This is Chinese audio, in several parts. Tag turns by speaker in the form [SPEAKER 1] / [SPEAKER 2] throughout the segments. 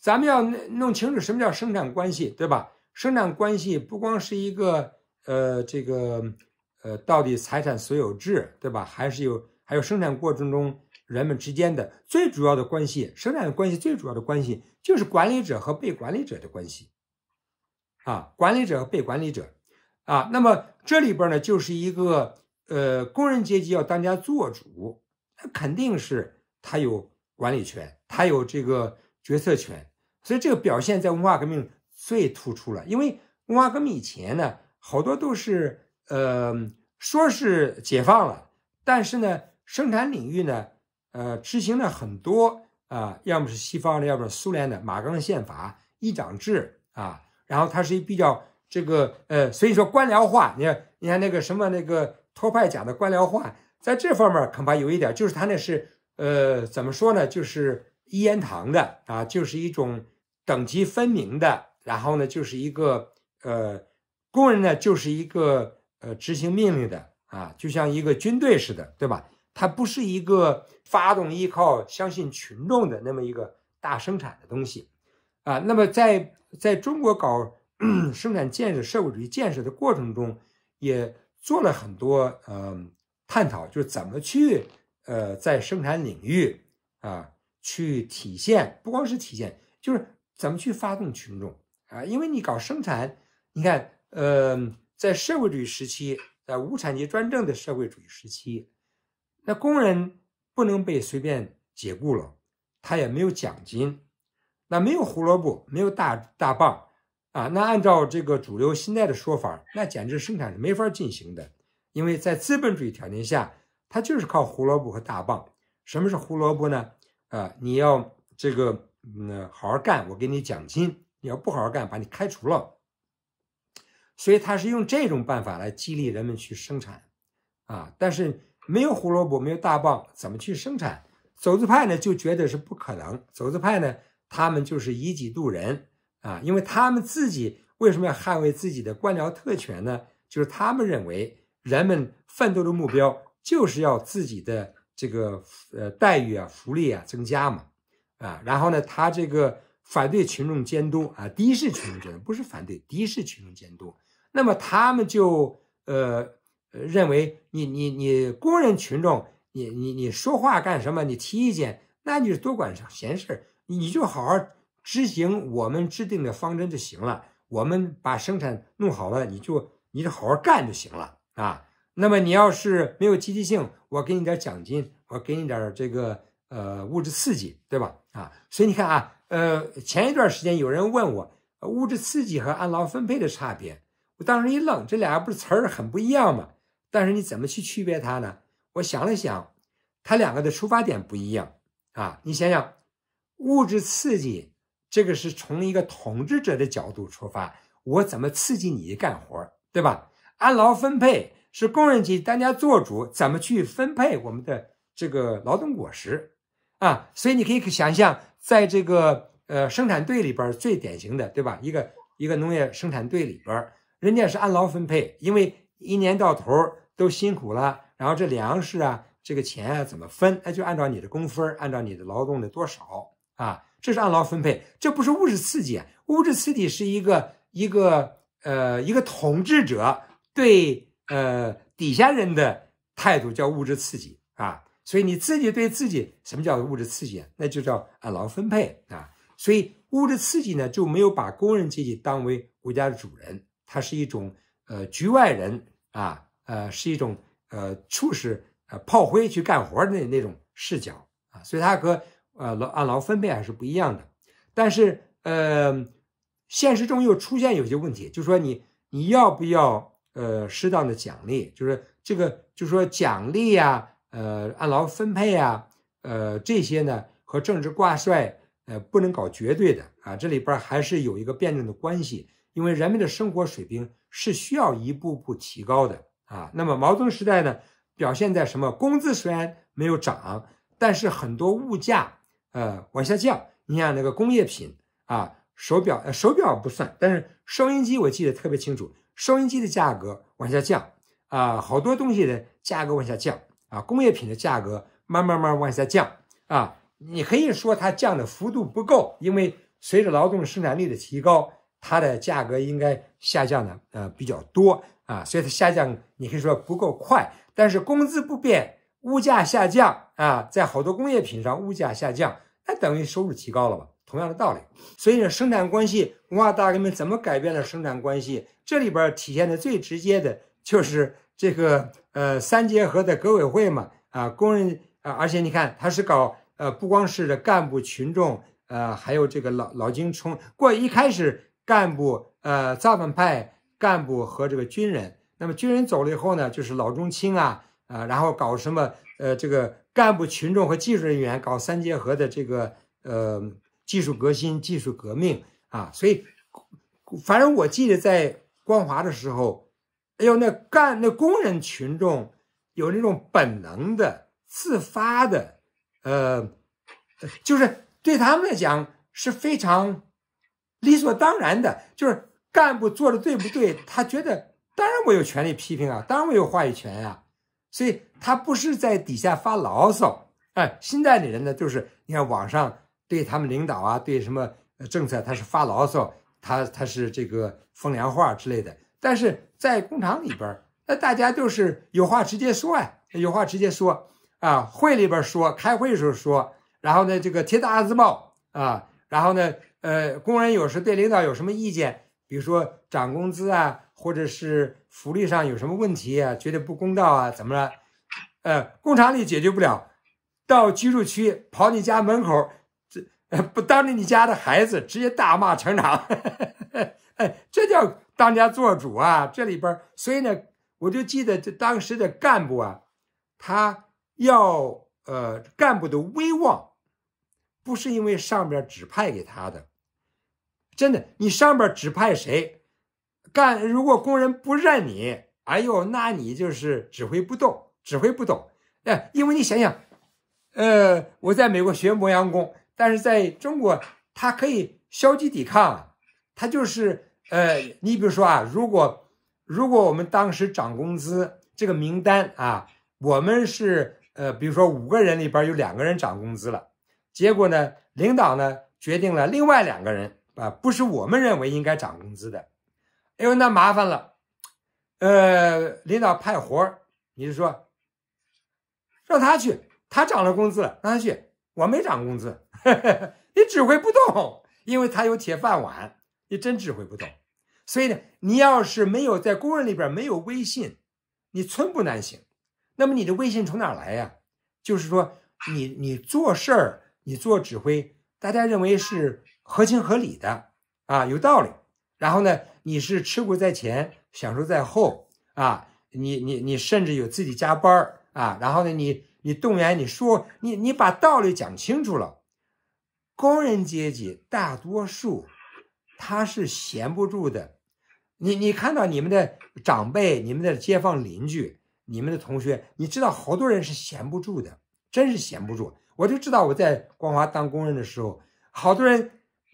[SPEAKER 1] 咱们要弄清楚什么叫生产关系，对吧？生产关系不光是一个呃，这个呃，到底财产所有制，对吧？还是有还有生产过程中人们之间的最主要的关系，生产关系最主要的关系就是管理者和被管理者的关系，啊，管理者和被管理者，啊，那么这里边呢就是一个呃，工人阶级要当家做主，那肯定是他有管理权，他有这个决策权。所以这个表现在文化革命最突出了，因为文化革命以前呢，好多都是呃说是解放了，但是呢，生产领域呢，呃，执行了很多啊，要么是西方的，要么是苏联的马钢宪法一党制啊，然后它是一比较这个呃，所以说官僚化，你看你看那个什么那个托派讲的官僚化，在这方面恐怕有一点，就是他那是呃怎么说呢，就是。一言堂的啊，就是一种等级分明的，然后呢，就是一个呃，工人呢就是一个呃执行命令的啊，就像一个军队似的，对吧？它不是一个发动、依靠、相信群众的那么一个大生产的东西啊。那么在在中国搞 生产建设、社会主义建设的过程中，也做了很多嗯探讨，就是怎么去呃在生产领域啊。去体现，不光是体现，就是怎么去发动群众啊？因为你搞生产，你看，呃，在社会主义时期，在无产阶级专政的社会主义时期，那工人不能被随便解雇了，他也没有奖金，那没有胡萝卜，没有大大棒啊。那按照这个主流现在的说法，那简直生产是没法进行的，因为在资本主义条件下，它就是靠胡萝卜和大棒。什么是胡萝卜呢？啊，你要这个嗯，好好干，我给你奖金；你要不好好干，把你开除了。所以他是用这种办法来激励人们去生产，啊，但是没有胡萝卜，没有大棒，怎么去生产？走资派呢，就觉得是不可能。走资派呢，他们就是以己度人啊，因为他们自己为什么要捍卫自己的官僚特权呢？就是他们认为人们奋斗的目标就是要自己的。这个呃待遇啊，福利啊增加嘛，啊，然后呢，他这个反对群众监督啊，敌视群众监督，不是反对，敌视群众监督。那么他们就呃认为你你你工人群众，你你你说话干什么？你提意见，那就多管闲事，你就好好执行我们制定的方针就行了。我们把生产弄好了，你就你就好好干就行了啊。那么你要是没有积极性，我给你点奖金，我给你点这个呃物质刺激，对吧？啊，所以你看啊，呃，前一段时间有人问我物质刺激和按劳分配的差别，我当时一愣，这俩不是词儿很不一样吗？但是你怎么去区别它呢？我想了想，它两个的出发点不一样啊。你想想，物质刺激这个是从一个统治者的角度出发，我怎么刺激你干活儿，对吧？按劳分配。是工人阶级当家做主，怎么去分配我们的这个劳动果实啊？所以你可以想象，在这个呃生产队里边最典型的，对吧？一个一个农业生产队里边，人家是按劳分配，因为一年到头都辛苦了，然后这粮食啊，这个钱啊怎么分？那就按照你的工分，按照你的劳动的多少啊，这是按劳分配，这不是物质刺激啊。物质刺激是一个一个呃一个统治者对。呃，底下人的态度叫物质刺激啊，所以你自己对自己什么叫物质刺激啊？那就叫按劳分配啊。所以物质刺激呢，就没有把工人阶级当为国家的主人，它是一种呃局外人啊，呃是一种呃促使呃炮灰去干活那那种视角啊。所以它和呃按劳按劳分配还是不一样的。但是呃，现实中又出现有些问题，就说你你要不要？呃，适当的奖励就是这个，就说奖励呀，呃，按劳分配啊，呃，这些呢和政治挂帅，呃，不能搞绝对的啊。这里边还是有一个辩证的关系，因为人们的生活水平是需要一步步提高的啊。那么，毛泽东时代呢，表现在什么？工资虽然没有涨，但是很多物价呃往下降。你像那个工业品啊，手表，呃，手表不算，但是收音机我记得特别清楚。收音机的价格往下降啊，好多东西的价格往下降啊，工业品的价格慢慢慢往下降啊。你可以说它降的幅度不够，因为随着劳动生产率的提高，它的价格应该下降的呃，比较多啊，所以它下降你可以说不够快。但是工资不变，物价下降啊，在好多工业品上物价下降，那等于收入提高了吧？同样的道理，所以呢，生产关系文化大革命怎么改变了生产关系？这里边体现的最直接的就是这个呃三结合的革委会嘛啊，工人啊，而且你看他是搞呃不光是干部群众呃，还有这个老老金冲过一开始干部呃造反派干部和这个军人，那么军人走了以后呢，就是老中青啊啊，然后搞什么呃这个干部群众和技术人员搞三结合的这个呃。技术革新、技术革命啊，所以反正我记得在光华的时候，哎呦，那干那工人群众有那种本能的、自发的，呃，就是对他们来讲是非常理所当然的，就是干部做的对不对，他觉得当然我有权利批评啊，当然我有话语权啊，所以他不是在底下发牢骚，哎，现在的人呢，就是你看网上。对他们领导啊，对什么政策，他是发牢骚，他他是这个风凉话之类的。但是在工厂里边，那大家都是有话直接说啊，有话直接说啊，会里边说，开会的时候说。然后呢，这个贴大字报啊，然后呢，呃，工人有时对领导有什么意见，比如说涨工资啊，或者是福利上有什么问题啊，觉得不公道啊，怎么了？呃，工厂里解决不了，到居住区跑你家门口。不当着你家的孩子，直接大骂成长，这叫当家做主啊！这里边，所以呢，我就记得这当时的干部啊，他要呃，干部的威望，不是因为上边指派给他的，真的，你上边指派谁干，如果工人不认你，哎呦，那你就是指挥不动，指挥不动。哎，因为你想想，呃，我在美国学磨洋工。但是在中国，他可以消极抵抗，他就是呃，你比如说啊，如果如果我们当时涨工资这个名单啊，我们是呃，比如说五个人里边有两个人涨工资了，结果呢，领导呢决定了另外两个人啊，不是我们认为应该涨工资的，哎呦那麻烦了，呃，领导派活你就说让他去，他涨了工资了，让他去，我没涨工资。呵 你指挥不动，因为他有铁饭碗，你真指挥不动。所以呢，你要是没有在工人里边没有威信，你寸步难行。那么你的威信从哪来呀？就是说，你你做事儿，你做指挥，大家认为是合情合理的啊，有道理。然后呢，你是吃苦在前，享受在后啊。你你你甚至有自己加班儿啊。然后呢，你你动员你说你你把道理讲清楚了。工人阶级大多数他是闲不住的，你你看到你们的长辈、你们的街坊邻居、你们的同学，你知道好多人是闲不住的，真是闲不住。我就知道我在光华当工人的时候，好多人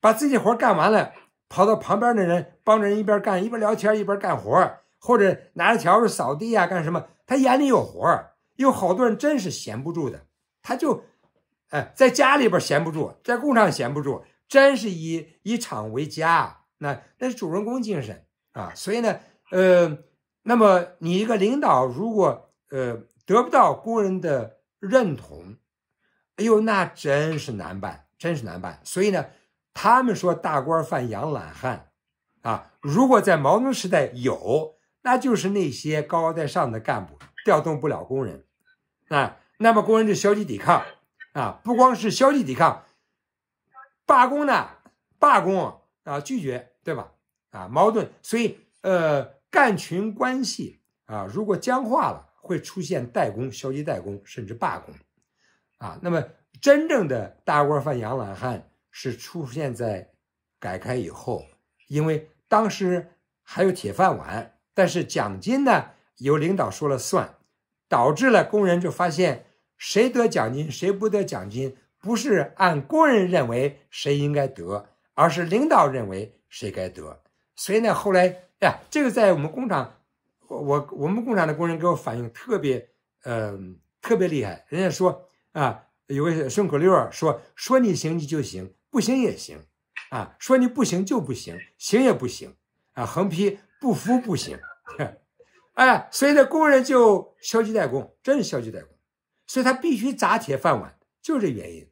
[SPEAKER 1] 把自己活干完了，跑到旁边的人帮着人一边干一边聊天一边干活，或者拿着笤帚扫地呀干什么，他眼里有活儿。有好多人真是闲不住的，他就。哎，在家里边闲不住，在工厂闲不住，真是以以厂为家，那那是主人公精神啊！所以呢，呃，那么你一个领导如果呃得不到工人的认同，哎呦，那真是难办，真是难办！所以呢，他们说大官犯饭养懒汉啊，如果在毛泽东时代有，那就是那些高高在上的干部调动不了工人啊，那么工人就消极抵抗。啊，不光是消极抵抗，罢工呢，罢工啊，拒绝对吧？啊，矛盾，所以呃，干群关系啊，如果僵化了，会出现怠工、消极怠工，甚至罢工。啊，那么真正的大锅饭、养懒汉是出现在改开以后，因为当时还有铁饭碗，但是奖金呢由领导说了算，导致了工人就发现。谁得奖金，谁不得奖金，不是按工人认为谁应该得，而是领导认为谁该得。所以呢，后来呀，这个在我们工厂，我我们工厂的工人给我反映特别，嗯，特别厉害。人家说啊，有个顺口溜啊，说说你行你就行，不行也行，啊，说你不行就不行，行也不行，啊，横批不服不行。哎，所以呢，工人就消极怠工，真是消极怠工。所以他必须砸铁饭碗，就是这原因，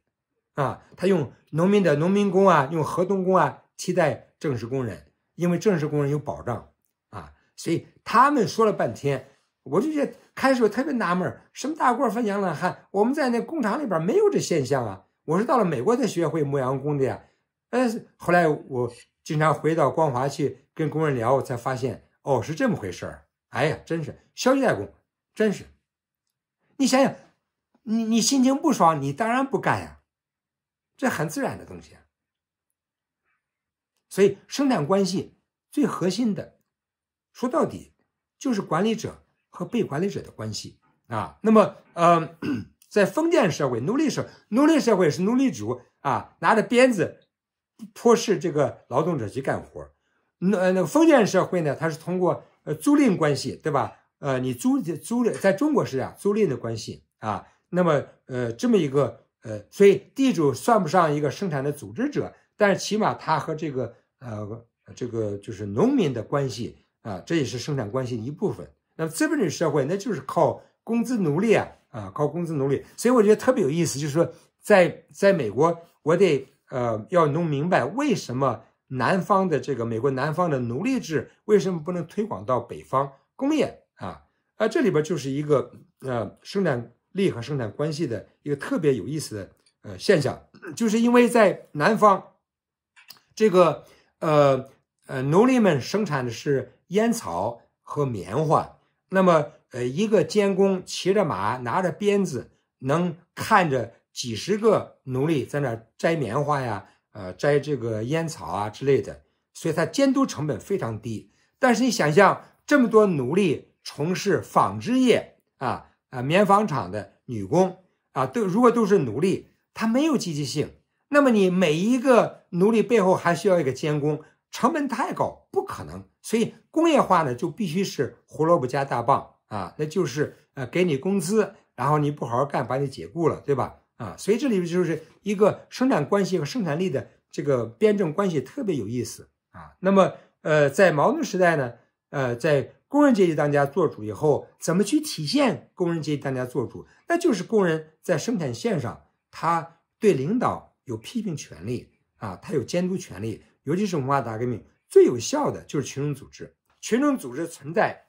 [SPEAKER 1] 啊，他用农民的农民工啊，用河东工啊替代正式工人，因为正式工人有保障，啊，所以他们说了半天，我就觉得开始我特别纳闷，什么大锅饭、养懒汗，我们在那工厂里边没有这现象啊，我是到了美国才学会牧羊工的呀，呃，后来我经常回到光华去跟工人聊，我才发现哦是这么回事儿，哎呀，真是消极怠工，真是，你想想。你你心情不爽，你当然不干呀，这很自然的东西啊。所以生产关系最核心的，说到底就是管理者和被管理者的关系啊。那么，呃，在封建社会、奴隶社奴隶社会是奴隶主啊拿着鞭子，迫使这个劳动者去干活。那那封建社会呢，它是通过呃租赁关系，对吧？呃，你租租赁在中国是样，租赁的关系啊。那么，呃，这么一个，呃，所以地主算不上一个生产的组织者，但是起码他和这个，呃，这个就是农民的关系啊，这也是生产关系的一部分。那么资本主义社会那就是靠工资奴隶啊，啊，靠工资奴隶。所以我觉得特别有意思，就是说在在美国，我得，呃，要弄明白为什么南方的这个美国南方的奴隶制为什么不能推广到北方工业啊？啊，这里边就是一个，呃，生产。力和生产关系的一个特别有意思的呃现象，就是因为在南方，这个呃呃奴隶们生产的是烟草和棉花，那么呃一个监工骑着马拿着鞭子，能看着几十个奴隶在那摘棉花呀，呃摘这个烟草啊之类的，所以他监督成本非常低。但是你想象这么多奴隶从事纺织业啊。啊，棉纺厂的女工啊，都如果都是奴隶，她没有积极性。那么你每一个奴隶背后还需要一个监工，成本太高，不可能。所以工业化呢，就必须是胡萝卜加大棒啊，那就是呃，给你工资，然后你不好好干，把你解雇了，对吧？啊，所以这里就是一个生产关系和生产力的这个辩证关系特别有意思啊。那么呃，在毛泽时代呢，呃，在。工人阶级当家做主以后，怎么去体现工人阶级当家做主？那就是工人在生产线上，他对领导有批评权利啊，他有监督权利。尤其是文化大革命最有效的就是群众组织，群众组织存在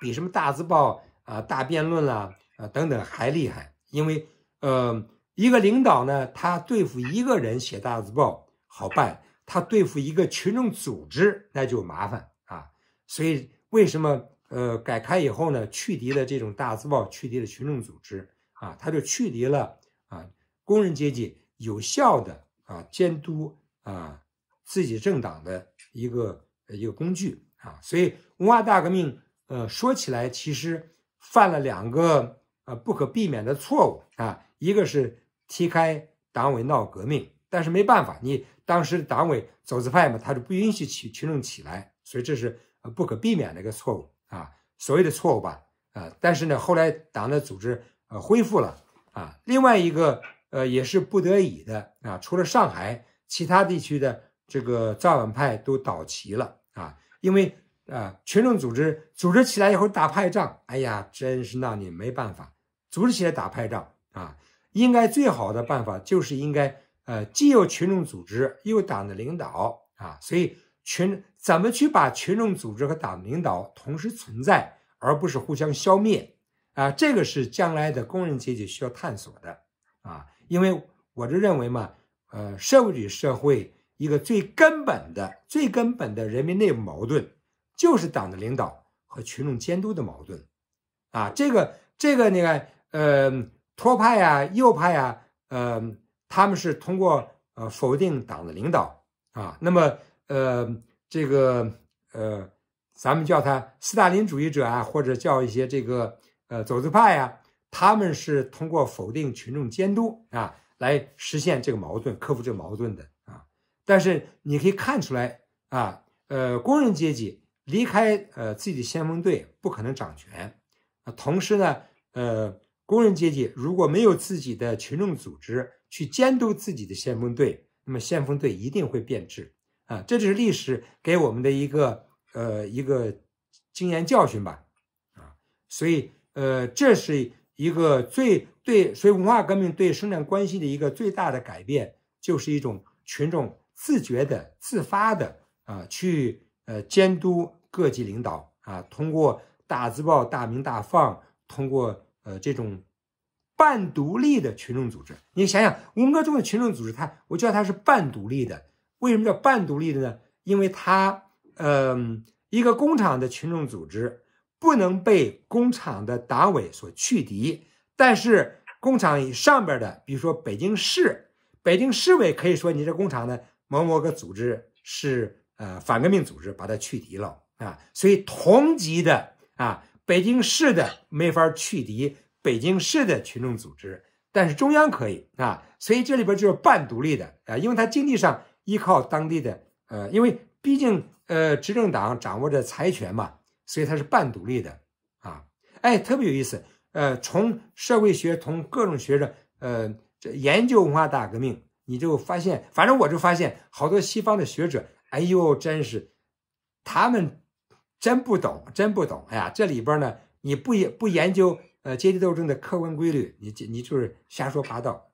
[SPEAKER 1] 比什么大字报啊、大辩论啦啊等等还厉害，因为呃，一个领导呢，他对付一个人写大字报好办，他对付一个群众组织那就麻烦啊，所以。为什么呃改开以后呢？去敌的这种大字报，去敌的群众组织啊，他就去敌了啊，工人阶级有效的啊监督啊自己政党的一个一个工具啊。所以文化大革命呃说起来其实犯了两个呃不可避免的错误啊，一个是踢开党委闹革命，但是没办法，你当时党委走资派嘛，他是不允许起群众起来，所以这是。不可避免的一个错误啊，所谓的错误吧，啊，但是呢，后来党的组织呃恢复了啊，另外一个呃也是不得已的啊，除了上海，其他地区的这个造反派都倒齐了啊，因为啊群众组织组织起来以后打派仗，哎呀，真是让你没办法，组织起来打派仗啊，应该最好的办法就是应该呃既有群众组织，又有党的领导啊，所以群。怎么去把群众组织和党的领导同时存在，而不是互相消灭？啊，这个是将来的工人阶级需要探索的啊！因为我就认为嘛，呃，社会主义社会一个最根本的、最根本的人民内部矛盾，就是党的领导和群众监督的矛盾啊！这个、这个，你看，呃，托派呀、右派呀，呃，他们是通过呃否定党的领导啊，那么呃。这个呃，咱们叫他斯大林主义者啊，或者叫一些这个呃走资派呀，他们是通过否定群众监督啊，来实现这个矛盾、克服这个矛盾的啊。但是你可以看出来啊，呃，工人阶级离开呃自己的先锋队不可能掌权啊。同时呢，呃，工人阶级如果没有自己的群众组织去监督自己的先锋队，那么先锋队一定会变质。啊，这就是历史给我们的一个呃一个经验教训吧，啊，所以呃这是一个最对，所以文化革命对生产关系的一个最大的改变，就是一种群众自觉的、自发的啊，去呃监督各级领导啊，通过大字报、大鸣大放，通过呃这种半独立的群众组织，你想想文革中的群众组织，它，我叫它是半独立的。为什么叫半独立的呢？因为它，嗯，一个工厂的群众组织不能被工厂的党委所去敌，但是工厂上边的，比如说北京市，北京市委可以说你这工厂的某某个组织是呃反革命组织，把它去敌了啊。所以同级的啊，北京市的没法去敌北京市的群众组织，但是中央可以啊。所以这里边就是半独立的啊，因为它经济上。依靠当地的，呃，因为毕竟，呃，执政党掌握着财权嘛，所以它是半独立的，啊，哎，特别有意思，呃，从社会学，从各种学者，呃，研究文化大革命，你就发现，反正我就发现，好多西方的学者，哎呦，真是，他们真不懂，真不懂，哎呀，这里边呢，你不不研究，呃，阶级斗争的客观规律，你你就是瞎说八道。